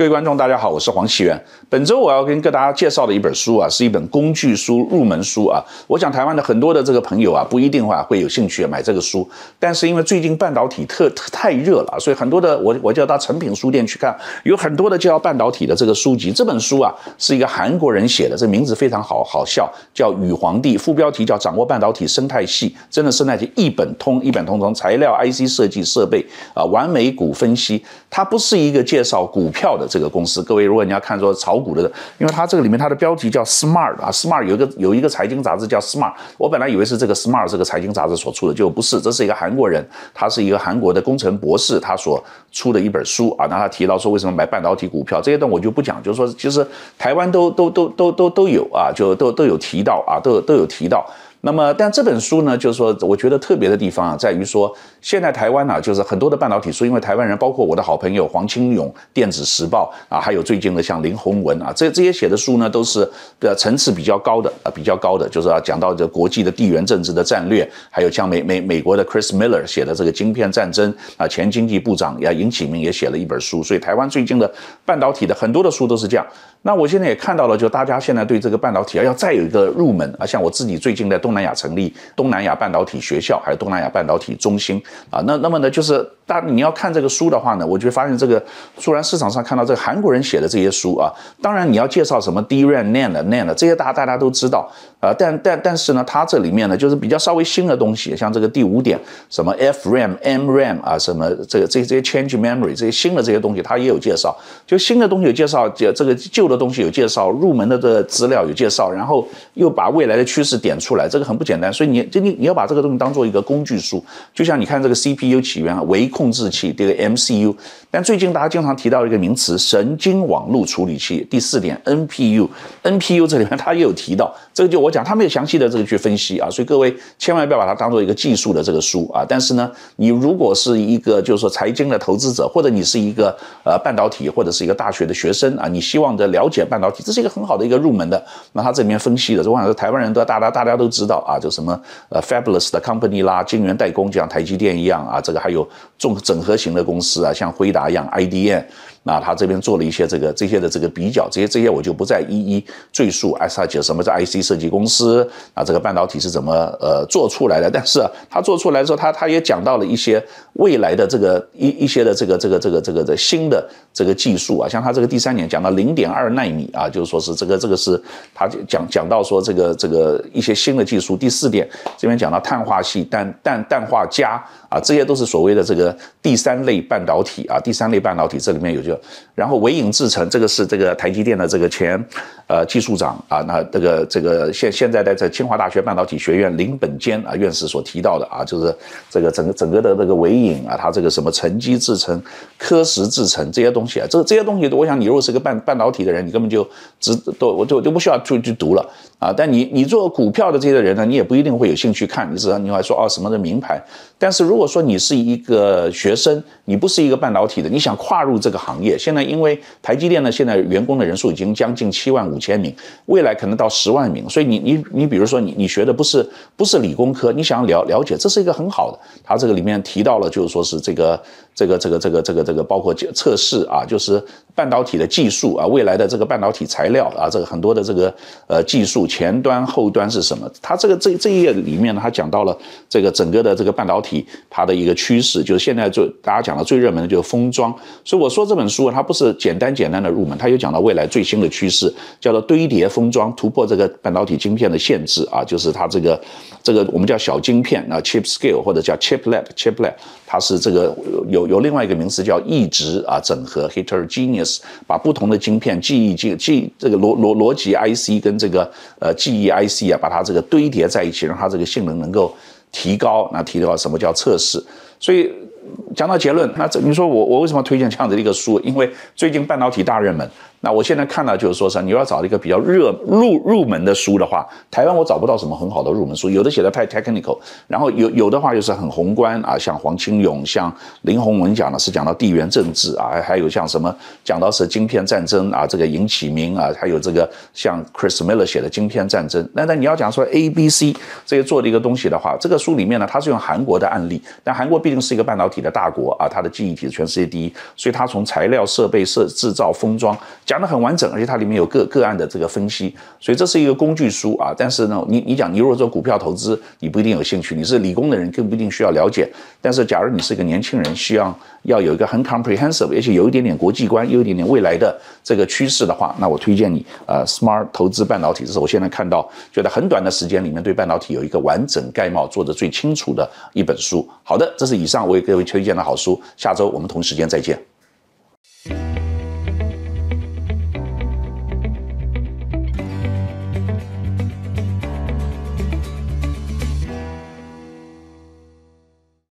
各位观众，大家好，我是黄启源。本周我要跟跟大家介绍的一本书啊，是一本工具书、入门书啊。我想台湾的很多的这个朋友啊，不一定话会有兴趣买这个书。但是因为最近半导体特特太热了，所以很多的我我就要到诚品书店去看，有很多的叫半导体的这个书籍。这本书啊，是一个韩国人写的，这名字非常好好笑，叫《女皇帝》，副标题叫《掌握半导体生态系》，真的生态系一本通，一本通从材料、IC 设计、设备啊，完美股分析。它不是一个介绍股票的。这个公司，各位，如果你要看说炒股的因为它这个里面它的标题叫 Smart 啊，Smart 有一个有一个财经杂志叫 Smart，我本来以为是这个 Smart 这个财经杂志所出的，就不是，这是一个韩国人，他是一个韩国的工程博士，他所出的一本书啊，那他提到说为什么买半导体股票，这些东西我就不讲，就是说其实台湾都都都都都都有啊，就都都有提到啊，都都有提到。那么，但这本书呢，就是说，我觉得特别的地方啊，在于说，现在台湾啊，就是很多的半导体书，因为台湾人，包括我的好朋友黄清勇，《电子时报》啊，还有最近的像林宏文啊，这这些写的书呢，都是呃层次比较高的啊，比较高的，就是啊，讲到这国际的地缘政治的战略，还有像美美美国的 Chris Miller 写的这个晶片战争啊，前经济部长啊，尹启明也写了一本书，所以台湾最近的半导体的很多的书都是这样。那我现在也看到了，就大家现在对这个半导体啊，要再有一个入门啊。像我自己最近在东南亚成立东南亚半导体学校，还有东南亚半导体中心啊。那那么呢，就是大你要看这个书的话呢，我就发现这个突然市场上看到这个韩国人写的这些书啊。当然你要介绍什么 DRAM、NAND、NAND 这些大大家都知道啊。但但但是呢，它这里面呢，就是比较稍微新的东西，像这个第五点什么 FRAM、MRAM 啊，什么这个这些这些 change memory 这些新的这些东西，它也有介绍。就新的东西有介绍，这这个旧。的东西有介绍，入门的这资料有介绍，然后又把未来的趋势点出来，这个很不简单，所以你，你，你要把这个东西当做一个工具书，就像你看这个 CPU 起源，啊，微控制器，这个 MCU，但最近大家经常提到一个名词，神经网络处理器，第四点 NPU，NPU 这里面它也有提到，这个就我讲，它没有详细的这个去分析啊，所以各位千万不要把它当做一个技术的这个书啊，但是呢，你如果是一个就是说财经的投资者，或者你是一个呃半导体或者是一个大学的学生啊，你希望的了。了解半导体，这是一个很好的一个入门的。那他这里面分析的，我想说台湾人都大家大家都知道啊，就什么呃 Fabulous 的 company 啦，晶圆代工就像台积电一样啊，这个还有重整合型的公司啊，像辉达一样 IDM。那他这边做了一些这个这些的这个比较，这些这些我就不再一一赘述。I C 是什么？是 I C 设计公司啊？这个半导体是怎么呃做出来的？但是他做出来之后，他他也讲到了一些未来的这个一一些的这个这个这个这个的新的这个技术啊，像他这个第三年讲到零点二纳米啊，就是说是这个这个是他讲讲到说这个这个一些新的技术。第四点这边讲到碳化系氮氮氮化镓啊，这些都是所谓的这个第三类半导体啊。第三类半导体这里面有。然后维影制成，这个是这个台积电的这个前，呃，技术长啊，那这个这个现现在在在清华大学半导体学院林本坚啊院士所提到的啊，就是这个整个整个的这个维影啊，它这个什么沉积制成、科蚀制成这些东西啊，这这些东西，我想你如果是个半半导体的人，你根本就只都我就就不需要去去读了啊。但你你做股票的这些人呢，你也不一定会有兴趣看，你只要你还说哦什么的名牌。但是如果说你是一个学生，你不是一个半导体的，你想跨入这个行。业现在因为台积电呢，现在员工的人数已经将近七万五千名，未来可能到十万名，所以你你你比如说你你学的不是不是理工科，你想了了解，这是一个很好的，他这个里面提到了就是说是这个。这个这个这个这个这个包括测试啊，就是半导体的技术啊，未来的这个半导体材料啊，这个很多的这个呃技术前端后端是什么？它这个这这一页里面呢，它讲到了这个整个的这个半导体它的一个趋势，就是现在最大家讲的最热门的就是封装。所以我说这本书啊，它不是简单简单的入门，它有讲到未来最新的趋势，叫做堆叠封装突破这个半导体晶片的限制啊，就是它这个这个我们叫小晶片啊，chip scale 或者叫 chiplet chiplet，它是这个有。有另外一个名词叫异质啊整合 heterogeneous，把不同的晶片、记忆记记这个逻逻逻辑 IC 跟这个呃记忆 IC 啊，把它这个堆叠在一起，让它这个性能能够提高。那提高什么叫测试？所以讲到结论，那这你说我我为什么推荐这样的一个书？因为最近半导体大热门。那我现在看到就是说，是你要找一个比较热入入门的书的话，台湾我找不到什么很好的入门书，有的写的太 technical，然后有有的话又是很宏观啊，像黄清勇、像林鸿文讲的是讲到地缘政治啊，还有像什么讲到是晶片战争啊，这个尹启明啊，还有这个像 Chris Miller 写的晶片战争。那那你要讲说 A B C 这些做的一个东西的话，这个书里面呢，它是用韩国的案例，但韩国毕竟是一个半导体的大国啊，它的记忆体是全世界第一，所以它从材料、设备、设制造、封装。讲得很完整，而且它里面有个个案的这个分析，所以这是一个工具书啊。但是呢，你你讲，你如果做股票投资，你不一定有兴趣；你是理工的人，更不一定需要了解。但是，假如你是一个年轻人，希望要有一个很 comprehensive，而且有一点点国际观，又有一点点未来的这个趋势的话，那我推荐你呃，Smart 投资半导体，这是我现在看到，觉得很短的时间里面对半导体有一个完整概貌做得最清楚的一本书。好的，这是以上我给各位推荐的好书，下周我们同时间再见。